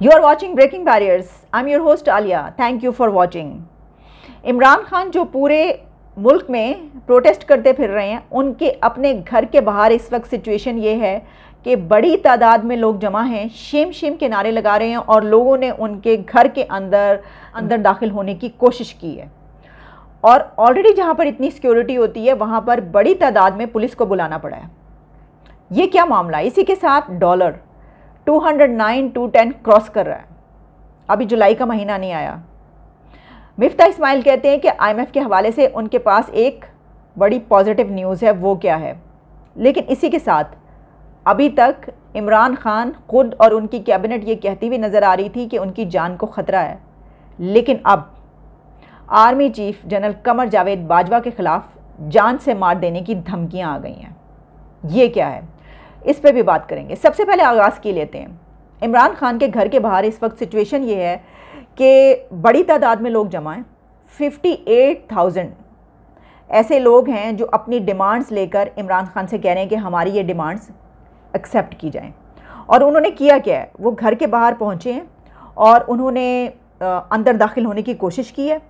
You are watching Breaking Barriers. I'm your host Alia. Thank you for watching. Imran Khan जो पूरे मुल्क में protest करते फिर रहे हैं उनके अपने घर के बाहर इस वक्त सिचुएशन ये है कि बड़ी तादाद में लोग जमा हैं शेम शेम के नारे लगा रहे हैं और लोगों ने उनके घर के अंदर अंदर दाखिल होने की कोशिश की है और ऑलरेडी जहाँ पर इतनी सिक्योरिटी होती है वहाँ पर बड़ी तादाद में पुलिस को बुलाना पड़ा है ये क्या मामला इसी के साथ डॉलर 209 210 क्रॉस कर रहा है अभी जुलाई का महीना नहीं आया मिफ्ता इस्माइल कहते हैं कि आईएमएफ के हवाले से उनके पास एक बड़ी पॉजिटिव न्यूज़ है वो क्या है लेकिन इसी के साथ अभी तक इमरान खान खुद और उनकी कैबिनेट ये कहती हुई नज़र आ रही थी कि उनकी जान को ख़तरा है लेकिन अब army chief general Qamar Javed Bajwa के ख़िलाफ़ जान से मार देने की धमकियां आ गई हैं ये क्या है इस पर भी बात करेंगे सबसे पहले आगाज़ की लेते हैं इमरान खान के घर के बाहर इस वक्त सिचुएशन ये है कि बड़ी तादाद में लोग जमा हैं फिफ्टी एट थाउजेंड ऐसे लोग हैं जो अपनी डिमांड्स लेकर इमरान खान से कह रहे हैं कि हमारी ये डिमांड्स एक्सेप्ट की जाएं और उन्होंने किया क्या है वो घर के बाहर पहुँचे हैं और उन्होंने अंदर दाखिल होने की कोशिश की है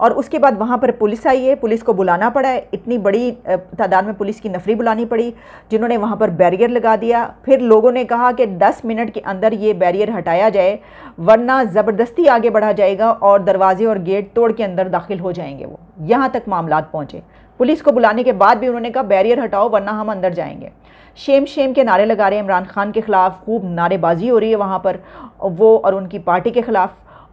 और उसके बाद वहाँ पर पुलिस आई है पुलिस को बुलाना पड़ा है इतनी बड़ी तादाद में पुलिस की नफरी बुलानी पड़ी जिन्होंने वहाँ पर बैरियर लगा दिया फिर लोगों ने कहा कि 10 मिनट के अंदर ये बैरियर हटाया जाए वरना ज़बरदस्ती आगे बढ़ा जाएगा और दरवाजे और गेट तोड़ के अंदर दाखिल हो जाएंगे वो यहाँ तक मामला पहुँचे पुलिस को बुलाने के बाद भी उन्होंने कहा बैरियर हटाओ वरना हम अंदर जाएंगे शेम शेम के नारे लगा रहे हैं इमरान खान के ख़िलाफ़ खूब नारेबाजी हो रही है वहाँ पर वो और उनकी पार्टी के ख़िलाफ़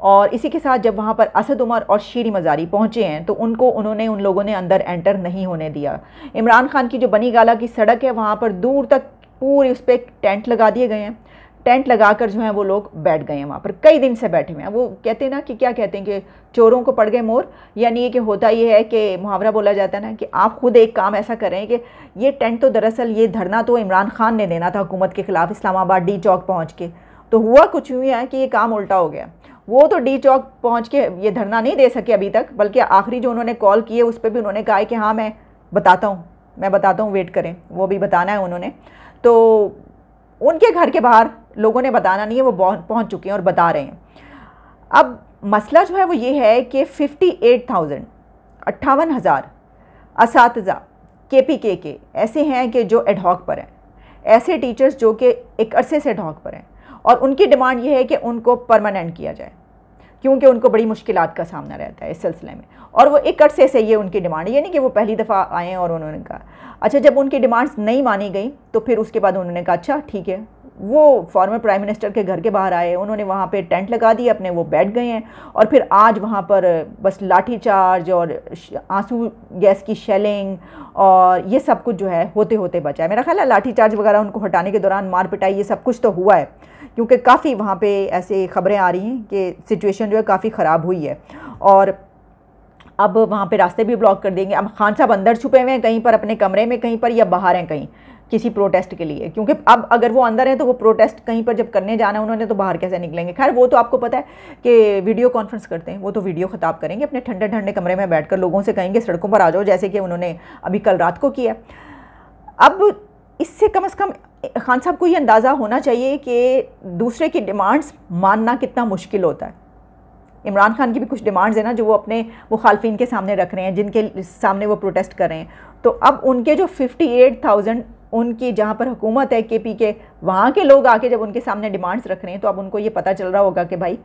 और इसी के साथ जब वहाँ पर असद उमर और शीरी मजारी पहुँचे हैं तो उनको उन्होंने उन लोगों ने अंदर एंटर नहीं होने दिया इमरान खान की जो बनी गाला की सड़क है वहाँ पर दूर तक पूरी उस पर टेंट लगा दिए गए हैं टेंट लगाकर जो है वो लोग बैठ गए हैं वहाँ पर कई दिन से बैठे हुए हैं वो कहते हैं ना कि क्या कहते हैं कि चोरों को पड़ गए मोर यानी ये कि होता ये है कि मुहावरा बोला जाता है ना कि आप खुद एक काम ऐसा करें कि ये टेंट तो दरअसल ये धरना तो इमरान खान ने देना था हुकूमत के खिलाफ इस्लामाबाद डी चौक पहुँच के तो हुआ कुछ यूँ है कि ये काम उल्टा हो गया वो तो डी चौक पहुँच के ये धरना नहीं दे सके अभी तक बल्कि आखिरी जो उन्होंने कॉल किए उस पर भी उन्होंने कहा है कि हाँ मैं बताता हूँ मैं बताता हूँ वेट करें वो भी बताना है उन्होंने तो उनके घर के बाहर लोगों ने बताना नहीं है वो पहुँच चुके हैं और बता रहे हैं अब मसला जो है वो ये है कि फिफ्टी एट थाउजेंड अट्ठावन हज़ार इस के पी के के ऐसे हैं कि जो एडहॉक पर हैं ऐसे टीचर्स जो कि एक अरसे से एडहॉक पर हैं और उनकी डिमांड ये है कि उनको परमानेंट किया जाए क्योंकि उनको बड़ी मुश्किल का सामना रहता है इस सिलसिले में और वो एक अरसे से ये उनकी डिमांड ये नहीं कि वो पहली दफ़ा आएँ और उन्होंने कहा अच्छा जब उनकी डिमांड्स नहीं मानी गई तो फिर उसके बाद उन्होंने कहा अच्छा ठीक है वो फॉर्मर प्राइम मिनिस्टर के घर के बाहर आए उन्होंने वहाँ पे टेंट लगा दिए अपने वो बैठ गए हैं और फिर आज वहाँ पर बस लाठी चार्ज और आंसू गैस की शेलिंग और ये सब कुछ जो है होते होते बचा है मेरा ख्याल है लाठी चार्ज वगैरह उनको हटाने के दौरान मार पिटाई ये सब कुछ तो हुआ है क्योंकि काफ़ी वहाँ पे ऐसे खबरें आ रही हैं कि सिचुएशन जो है काफ़ी ख़राब हुई है और अब वहाँ पे रास्ते भी ब्लॉक कर देंगे अब खान साहब अंदर छुपे हुए हैं कहीं पर अपने कमरे में कहीं पर या बाहर हैं कहीं किसी प्रोटेस्ट के लिए क्योंकि अब अगर वो अंदर हैं तो वो प्रोटेस्ट कहीं पर जब करने जाना है उन्होंने तो बाहर कैसे निकलेंगे खैर वो तो आपको पता है कि वीडियो कॉन्फ्रेंस करते हैं वो तो वीडियो ख़ताब करेंगे अपने ठंडे ठंडे कमरे में बैठकर लोगों से कहेंगे सड़कों पर आ जाओ जैसे कि उन्होंने अभी कल रात को किया अब इससे कम से कम खान साहब को ये अंदाज़ा होना चाहिए कि दूसरे की डिमांड्स मानना कितना मुश्किल होता है इमरान खान की भी कुछ डिमांड्स हैं ना जो वो अपने मुखालफी के सामने रख रहे हैं जिनके सामने वो प्रोटेस्ट कर रहे हैं तो अब उनके जो 58,000 उनकी जहाँ पर हुकूमत है के पी के वहाँ के लोग आके जब उनके सामने डिमांड्स रख रहे हैं तो अब उनको ये पता चल रहा होगा कि भाई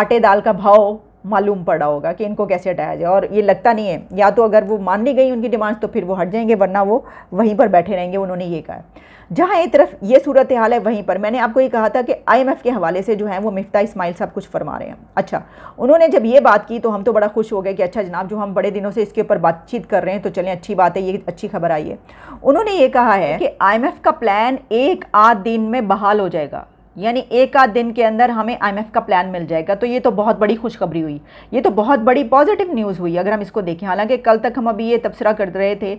आटे दाल का भाव मालूम पड़ा होगा कि इनको कैसे हटाया जाए और ये लगता नहीं है या तो अगर वो मान ली गई उनकी डिमांड्स तो फिर वो हट जाएंगे वरना वो वहीं पर बैठे रहेंगे उन्होंने ये कहा जहाँ एक तरफ ये सूरत हाल है वहीं पर मैंने आपको ये कहा था कि आईएमएफ के हवाले से जो है वो मिफ्ता इस्माइल साहब कुछ फरमा रहे हैं अच्छा उन्होंने जब ये बात की तो हम तो बड़ा खुश हो गए कि अच्छा जनाब जो हम बड़े दिनों से इसके ऊपर बातचीत कर रहे हैं तो चलें अच्छी बात है ये अच्छी खबर आई है उन्होंने ये कहा है कि आई का प्लान एक आध दिन में बहाल हो जाएगा यानी एक आध दिन के अंदर हमें आईएमएफ का प्लान मिल जाएगा तो ये तो बहुत बड़ी खुशखबरी हुई ये तो बहुत बड़ी पॉजिटिव न्यूज़ हुई अगर हम इसको देखें हालांकि कल तक हम अभी ये तबसरा कर रहे थे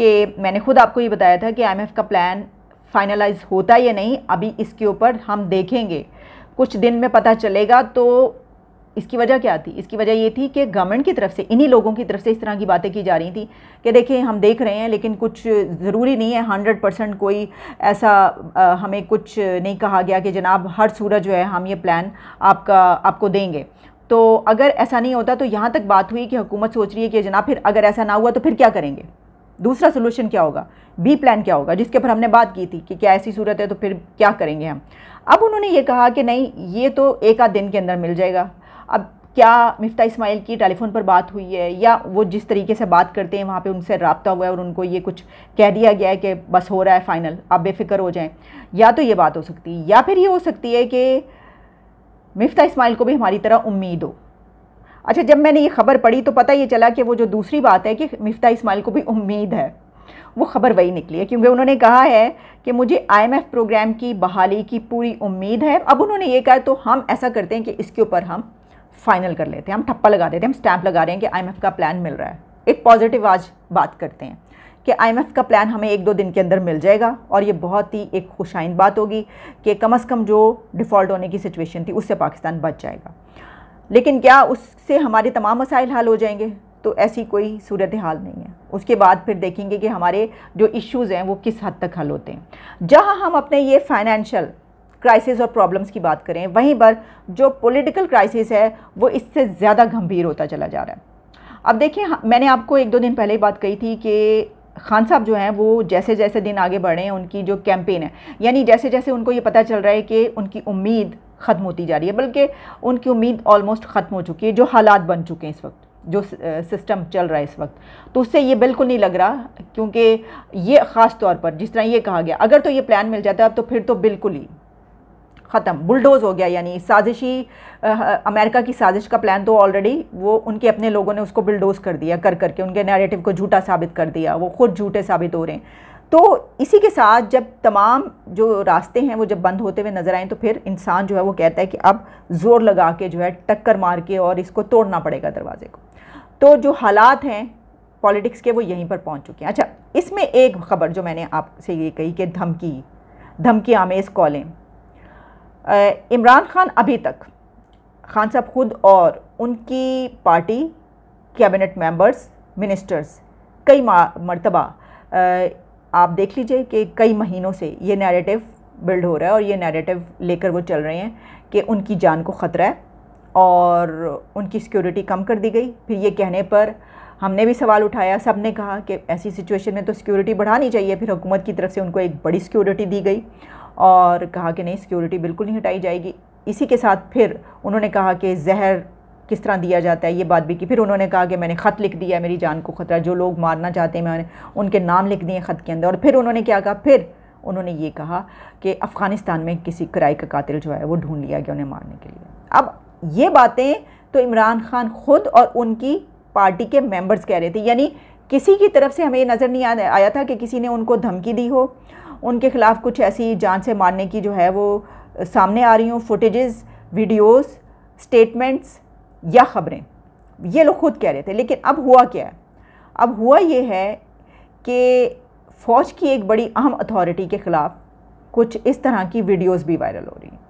कि मैंने खुद आपको ये बताया था कि आईएमएफ का प्लान फाइनलाइज होता या नहीं अभी इसके ऊपर हम देखेंगे कुछ दिन में पता चलेगा तो इसकी वजह क्या थी इसकी वजह ये थी कि गवर्नमेंट की तरफ से इन्हीं लोगों की तरफ से इस तरह की बातें की जा रही थी कि देखिए हम देख रहे हैं लेकिन कुछ ज़रूरी नहीं है हंड्रेड परसेंट कोई ऐसा आ, हमें कुछ नहीं कहा गया कि जनाब हर सूरज जो है हम ये प्लान आपका आपको देंगे तो अगर ऐसा नहीं होता तो यहाँ तक बात हुई कि हुकूमत सोच रही है कि जनाब फिर अगर ऐसा ना हुआ तो फिर क्या करेंगे दूसरा सोल्यूशन क्या होगा बी प्लान क्या होगा जिसके ऊपर हमने बात की थी कि क्या ऐसी सूरत है तो फिर क्या करेंगे हम अब उन्होंने ये कहा कि नहीं ये तो एक आध दिन के अंदर मिल जाएगा अब क्या मफ्ता इस्माइल की टेलीफ़ोन पर बात हुई है या वो जिस तरीके से बात करते हैं वहाँ पे उनसे रबता हुआ है और उनको ये कुछ कह दिया गया है कि बस हो रहा है फ़ाइनल आप बेफिक्र हो जाएं या तो ये बात हो सकती है या फिर ये हो सकती है कि मफ्ता इस्माइल को भी हमारी तरह उम्मीद हो अच्छा जब मैंने ये खबर पढ़ी तो पता ये चला कि वो जो दूसरी बात है कि मफ्ता इस्माइल को भी उम्मीद है वो खबर वही निकली है क्योंकि उन्होंने कहा है कि मुझे आईएमएफ प्रोग्राम की बहाली की पूरी उम्मीद है अब उन्होंने ये कहा तो हम ऐसा करते हैं कि इसके ऊपर हम फाइनल कर लेते हैं हम ठप्पा लगा देते हैं हम स्टैंप लगा रहे हैं कि आईएमएफ का प्लान मिल रहा है एक पॉजिटिव आज बात करते हैं कि आईएमएफ का प्लान हमें एक दो दिन के अंदर मिल जाएगा और ये बहुत ही एक खुशाइन बात होगी कि कम अज़ कम जो डिफ़ॉल्ट होने की सिचुएशन थी उससे पाकिस्तान बच जाएगा लेकिन क्या उससे हमारे तमाम मसाइल हल हो जाएंगे तो ऐसी कोई सूरत हाल नहीं है उसके बाद फिर देखेंगे कि हमारे जो इश्यूज़ हैं वो किस हद तक हल होते हैं जहां हम अपने ये फाइनेंशियल क्राइसिस और प्रॉब्लम्स की बात करें वहीं पर जो पॉलिटिकल क्राइसिस है वो इससे ज़्यादा गंभीर होता चला जा रहा है अब देखिए हाँ, मैंने आपको एक दो दिन पहले ही बात कही थी कि खान साहब जो हैं वो जैसे जैसे दिन आगे बढ़े उनकी जो कैंपेन है यानी जैसे जैसे उनको ये पता चल रहा है कि उनकी उम्मीद ख़त्म होती जा रही है बल्कि उनकी उम्मीद ऑलमोस्ट ख़त्म हो चुकी है जो हालात बन चुके हैं इस वक्त जो सिस्टम चल रहा है इस वक्त तो उससे ये बिल्कुल नहीं लग रहा क्योंकि ये ख़ास तौर पर जिस तरह ये कहा गया अगर तो ये प्लान मिल जाता है तो फिर तो बिल्कुल ही ख़त्म बुलडोज़ हो गया यानी साजिशी अमेरिका की साजिश का प्लान तो ऑलरेडी वो उनके अपने लोगों ने उसको बुलडोज़ कर दिया कर करके उनके नैरेटिव को झूठा साबित कर दिया वो खुद झूठे साबित हो रहे हैं तो इसी के साथ जब तमाम जो रास्ते हैं वो जब बंद होते हुए नज़र आए तो फिर इंसान जो है वो कहता है कि अब ज़ोर लगा के जो है टक्कर मार के और इसको तोड़ना पड़ेगा दरवाजे को तो जो हालात हैं पॉलिटिक्स के वो यहीं पर पहुंच चुके हैं अच्छा इसमें एक खबर जो मैंने आपसे ये कही कि धमकी धमकी आमेज़ कॉलें इमरान खान अभी तक खान साहब खुद और उनकी पार्टी कैबिनेट मेंबर्स मिनिस्टर्स कई मरतबा आप देख लीजिए कि कई महीनों से ये नैरेटिव बिल्ड हो रहा है और ये नैरेटिव लेकर वो चल रहे हैं कि उनकी जान को ख़तरा है और उनकी सिक्योरिटी कम कर दी गई फिर ये कहने पर हमने भी सवाल उठाया सब ने कहा कि ऐसी सिचुएशन में तो सिक्योरिटी बढ़ानी चाहिए फिर हुकूमत की तरफ से उनको एक बड़ी सिक्योरिटी दी गई और कहा कि नहीं सिक्योरिटी बिल्कुल नहीं हटाई जाएगी इसी के साथ फिर उन्होंने कहा कि जहर किस तरह दिया जाता है ये बात भी की फिर उन्होंने कहा कि मैंने ख़त लिख दिया मेरी जान को ख़तरा जो लोग मारना चाहते हैं मैंने उनके नाम लिख दिए ख़त के अंदर और फिर उन्होंने क्या कहा फिर उन्होंने ये कहा कि अफ़गानिस्तान में किसी किराए का कातिल जो है वो ढूंढ लिया गया उन्हें मारने के लिए अब ये बातें तो इमरान खान खुद और उनकी पार्टी के मेम्बर्स कह रहे थे यानी किसी की तरफ से हमें नज़र नहीं आया था कि किसी ने उनको धमकी दी हो उनके ख़िलाफ़ कुछ ऐसी जान से मारने की जो है वो सामने आ रही हूँ फुटेजेस वीडियोस स्टेटमेंट्स या ख़बरें ये लोग खुद कह रहे थे लेकिन अब हुआ क्या है अब हुआ ये है कि फ़ौज की एक बड़ी अहम अथॉरिटी के ख़िलाफ़ कुछ इस तरह की वीडियोस भी वायरल हो रही हैं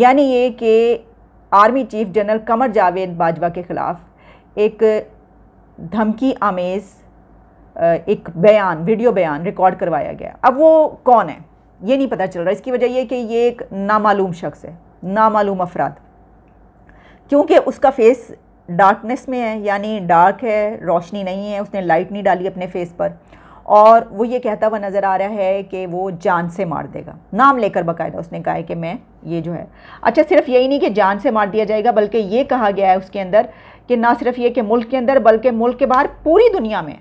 यानी ये कि army chief general Qamar Javed Bajwa के ख़िलाफ़ एक धमकी आमेज़ एक बयान वीडियो बयान रिकॉर्ड करवाया गया अब वो कौन है ये नहीं पता चल रहा इसकी वजह यह कि ये एक नामालूम शख्स है नामालूम अफराद क्योंकि उसका फेस डार्कनेस में है यानी डार्क है रोशनी नहीं है उसने लाइट नहीं डाली अपने फेस पर और वो ये कहता हुआ नज़र आ रहा है कि वो जान से मार देगा नाम लेकर बाकायदा उसने कहा है कि मैं ये जो है अच्छा सिर्फ यही नहीं कि जान से मार दिया जाएगा बल्कि ये कहा गया है उसके अंदर कि ना सिर्फ ये कि मुल्क के अंदर बल्कि मुल्क के बाहर पूरी दुनिया में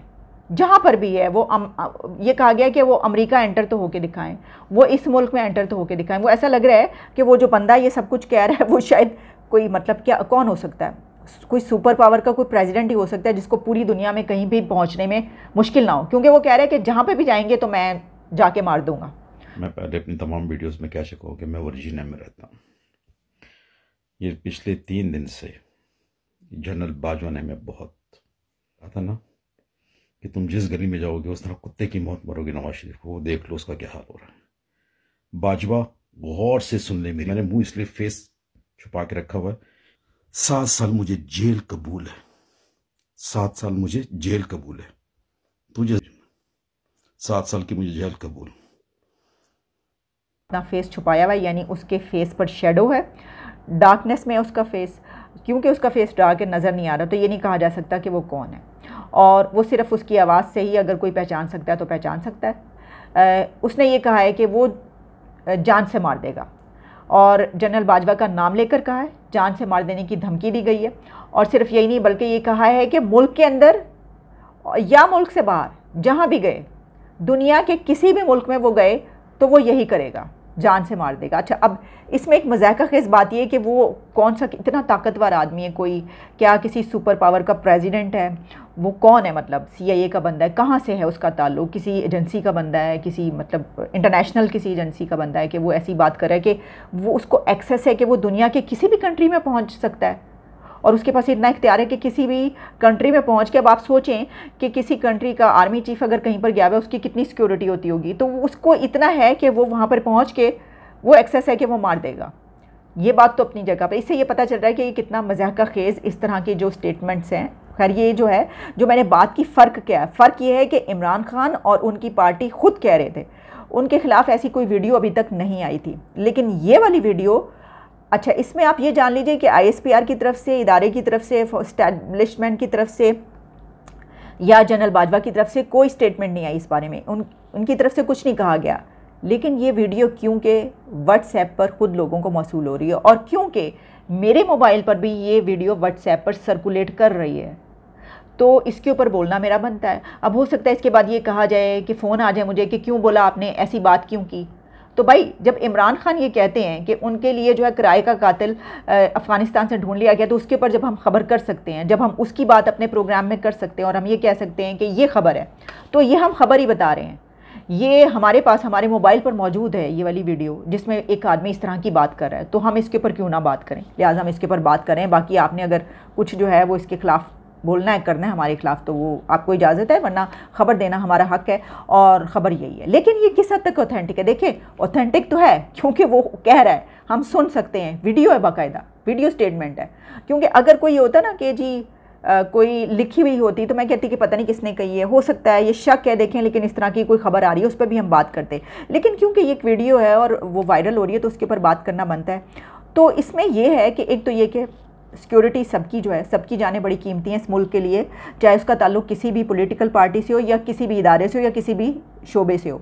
जहाँ पर भी है वो अम, ये कहा गया कि वो अमेरिका एंटर तो होके दिखाएं वो इस मुल्क में एंटर तो होके दिखाएं वो ऐसा लग रहा है कि वो जो बंदा ये सब कुछ कह रहा है वो शायद कोई मतलब क्या कौन हो सकता है कोई सुपर पावर का कोई प्रेसिडेंट ही हो सकता है जिसको पूरी दुनिया में कहीं भी पहुंचने में मुश्किल ना हो क्योंकि वो कह रहा है कि जहाँ पर भी जाएंगे तो मैं जाके मार दूंगा मैं पहले अपनी तमाम वीडियोज़ में कह सकूँ कि मैं वर्जीनिया में रहता हूँ ये पिछले तीन दिन से जनरल बाजवा ने हमें बहुत कहा था ना कि तुम जिस गली में जाओगे उस तरह कुत्ते की मौत मरोगे नवाज शरीफ को देख लो उसका क्या हाल हो रहा है बाजवा गौर से सुन ले मेरी मैंने मुंह इसलिए फेस छुपा के रखा हुआ है सात साल मुझे जेल कबूल है सात साल मुझे जेल कबूल है तुझे सात साल की मुझे जेल कबूल अपना फेस छुपाया हुआ यानी उसके फेस पर शेडो है डार्कनेस में उसका फेस क्योंकि उसका फेस डार्क है नज़र नहीं आ रहा तो ये नहीं कहा जा सकता कि वो कौन है और वो सिर्फ उसकी आवाज़ से ही अगर कोई पहचान सकता है तो पहचान सकता है उसने ये कहा है कि वो जान से मार देगा और जनरल बाजवा का नाम लेकर कहा है जान से मार देने की धमकी दी गई है और सिर्फ यही नहीं बल्कि ये कहा है कि मुल्क के अंदर या मुल्क से बाहर जहाँ भी गए दुनिया के किसी भी मुल्क में वो गए तो वो यही करेगा जान से मार देगा अच्छा अब इसमें एक मजाक खेज बात यह है कि वो कौन सा इतना ताकतवर आदमी है कोई क्या किसी सुपर पावर का प्रेसिडेंट है वो कौन है मतलब सीआईए का बंदा है कहाँ से है उसका ताल्लुक किसी एजेंसी का बंदा है किसी मतलब इंटरनेशनल किसी एजेंसी का बंदा है कि वो ऐसी बात करे कि वो उसको एक्सेस है कि वो दुनिया के किसी भी कंट्री में पहुँच सकता है और उसके पास इतना इख्तियार है कि किसी भी कंट्री में पहुँच के अब आप सोचें कि किसी कंट्री का आर्मी चीफ अगर कहीं पर गया हुआ उसकी कितनी सिक्योरिटी होती होगी तो उसको इतना है कि वो वहाँ पर पहुँच के वो एक्सेस है कि वो मार देगा ये बात तो अपनी जगह पर इससे ये पता चल रहा है कि ये कितना मजाक का खेज़ इस तरह के जो स्टेटमेंट्स हैं खैर ये जो है जो मैंने बात की फ़र्क क्या है फ़र्क ये है कि इमरान खान और उनकी पार्टी खुद कह रहे थे उनके खिलाफ ऐसी कोई वीडियो अभी तक नहीं आई थी लेकिन ये वाली वीडियो अच्छा इसमें आप ये जान लीजिए कि आई की तरफ से इदारे की तरफ से स्टैब्लिशमेंट की तरफ से या जनरल बाजवा की तरफ से कोई स्टेटमेंट नहीं आई इस बारे में उन उनकी तरफ से कुछ नहीं कहा गया लेकिन ये वीडियो क्योंकि व्हाट्सएप पर ख़ुद लोगों को मौसू हो रही है और क्योंकि मेरे मोबाइल पर भी ये वीडियो व्हाट्सएप पर सर्कुलेट कर रही है तो इसके ऊपर बोलना मेरा बनता है अब हो सकता है इसके बाद ये कहा जाए कि फ़ोन आ जाए मुझे कि क्यों बोला आपने ऐसी बात क्यों की तो भाई जब इमरान खान ये कहते हैं कि उनके लिए जो है किराए का कातिल अफ़गानिस्तान से ढूंढ लिया गया तो उसके ऊपर जब हम खबर कर सकते हैं जब हम उसकी बात अपने प्रोग्राम में कर सकते हैं और हम ये कह सकते हैं कि ये खबर है तो ये हम खबर ही बता रहे हैं ये हमारे पास हमारे मोबाइल पर मौजूद है ये वाली वीडियो जिसमें एक आदमी इस तरह की बात कर रहा है तो हम इसके ऊपर क्यों ना बात करें लिहाजा हम इसके ऊपर बात करें बाकी आपने अगर कुछ जो है वो इसके खिलाफ बोलना है करना है हमारे खिलाफ तो वो आपको इजाज़त है वरना ख़बर देना हमारा हक है और ख़बर यही है लेकिन ये किस हद तक ऑथेंटिक है देखिए ऑथेंटिक तो है क्योंकि वो कह रहा है हम सुन सकते हैं वीडियो है बाकायदा वीडियो स्टेटमेंट है क्योंकि अगर कोई होता ना कि जी आ, कोई लिखी हुई होती तो मैं कहती कि पता नहीं किसने कही है हो सकता है ये शक है देखें लेकिन इस तरह की कोई खबर आ रही है उस पर भी हम बात करते लेकिन क्योंकि ये एक वीडियो है और वो वायरल हो रही है तो उसके ऊपर बात करना बनता है तो इसमें यह है कि एक तो ये कि सिक्योरिटी सबकी जो है सबकी जाने बड़ी कीमती हैं इस मुल्क के लिए चाहे उसका ताल्लुक किसी भी पॉलिटिकल पार्टी से हो या किसी भी इदारे से हो या किसी भी शोबे से हो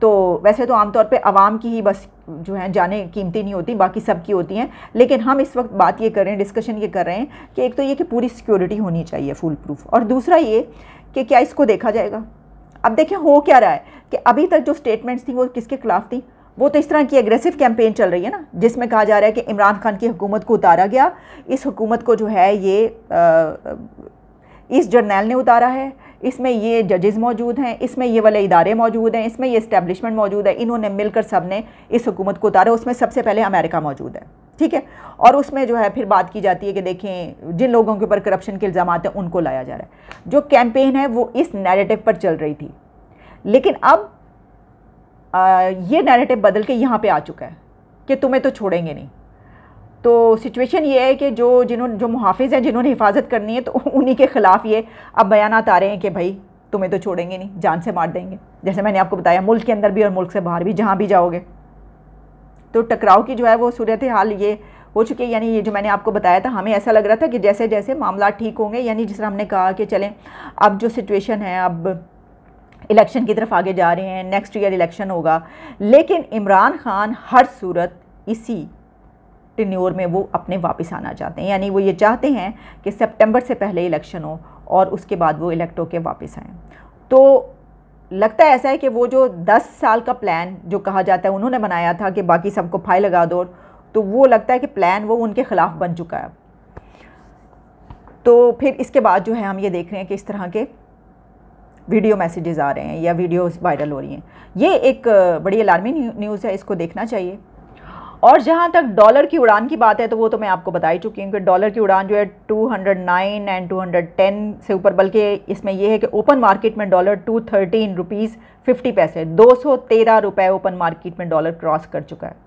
तो वैसे तो आमतौर पे आवाम की ही बस जो है जाने कीमती नहीं होती बाकी सब की होती हैं लेकिन हम इस वक्त बात ये कर रहे हैं डिस्कशन ये कर रहे हैं कि एक तो ये कि पूरी सिक्योरिटी होनी चाहिए फुल प्रूफ और दूसरा ये कि क्या इसको देखा जाएगा अब देखें हो क्या रहा है कि अभी तक जो स्टेटमेंट्स थी वो किसके खिलाफ थी वो तो इस तरह की एग्रेसिव कैंपेन चल रही है ना जिसमें कहा जा रहा है कि इमरान खान की हुकूमत को उतारा गया इस हुकूमत को जो है ये आ, इस जर्नैल ने उतारा है इसमें ये जजेस मौजूद हैं इसमें ये वाले इदारे मौजूद हैं इसमें ये इस्टेबलिशमेंट मौजूद है इन्होंने मिलकर सब ने इस हुकूमत को उतारा उसमें सबसे पहले अमेरिका मौजूद है ठीक है और उसमें जो है फिर बात की जाती है कि देखें जिन लोगों के ऊपर करप्शन के इल्ज़ाम हैं उनको लाया जा रहा है जो कैंपेन है वो इस नैरेटिव पर चल रही थी लेकिन अब ये नैरेटिव बदल के यहाँ पे आ चुका है कि तुम्हें तो छोड़ेंगे नहीं तो सिचुएशन ये है कि जो जिन्होंने जो मुहाफ़ हैं जिन्होंने हिफाजत करनी है तो उन्हीं के ख़िलाफ़ ये अब बयान आ रहे हैं कि भाई तुम्हें तो छोड़ेंगे नहीं जान से मार देंगे जैसे मैंने आपको बताया मुल्क के अंदर भी और मुल्क से बाहर भी जहाँ भी जाओगे तो टकराव की जो है वो सूरत हाल ये हो चुकी है यानी ये जो मैंने आपको बताया था हमें ऐसा लग रहा था कि जैसे जैसे मामला ठीक होंगे यानी जिस तरह हमने कहा कि चलें अब जो सिचुएशन है अब इलेक्शन की तरफ आगे जा रहे हैं नेक्स्ट ईयर इलेक्शन होगा लेकिन इमरान खान हर सूरत इसी टिन्योर में वो अपने वापस आना चाहते हैं यानी वो ये चाहते हैं कि सितंबर से पहले इलेक्शन हो और उसके बाद वो इलेक्ट होकर वापस आएँ तो लगता ऐसा है कि वो जो 10 साल का प्लान जो कहा जाता है उन्होंने बनाया था कि बाकी सबको फाई लगा दो तो वो लगता है कि प्लान वो उनके ख़िलाफ़ बन चुका है तो फिर इसके बाद जो है हम ये देख रहे हैं कि इस तरह के वीडियो मैसेजेस आ रहे हैं या वीडियोस वायरल हो रही हैं ये एक बड़ी अलार्मिंग न्यूज़ है इसको देखना चाहिए और जहाँ तक डॉलर की उड़ान की बात है तो वो तो मैं आपको बता ही चुकी हूँ कि डॉलर की उड़ान जो है 209 एंड 210 से ऊपर बल्कि इसमें यह है कि ओपन मार्केट में dollar two thirteen rupees fifty पैसे दो सौ तेरह रुपये ओपन मार्केट में डॉलर क्रॉस कर चुका है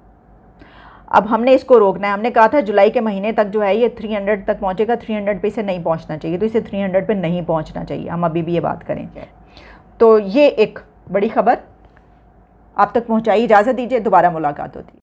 अब हमने इसको रोकना है हमने कहा था जुलाई के महीने तक जो है ये 300 तक पहुंचेगा 300 पे इसे नहीं पहुंचना चाहिए तो इसे 300 पे नहीं पहुंचना चाहिए हम अभी भी ये बात करें तो ये एक बड़ी खबर आप तक पहुंचाई इजाज़त दीजिए दोबारा मुलाकात होती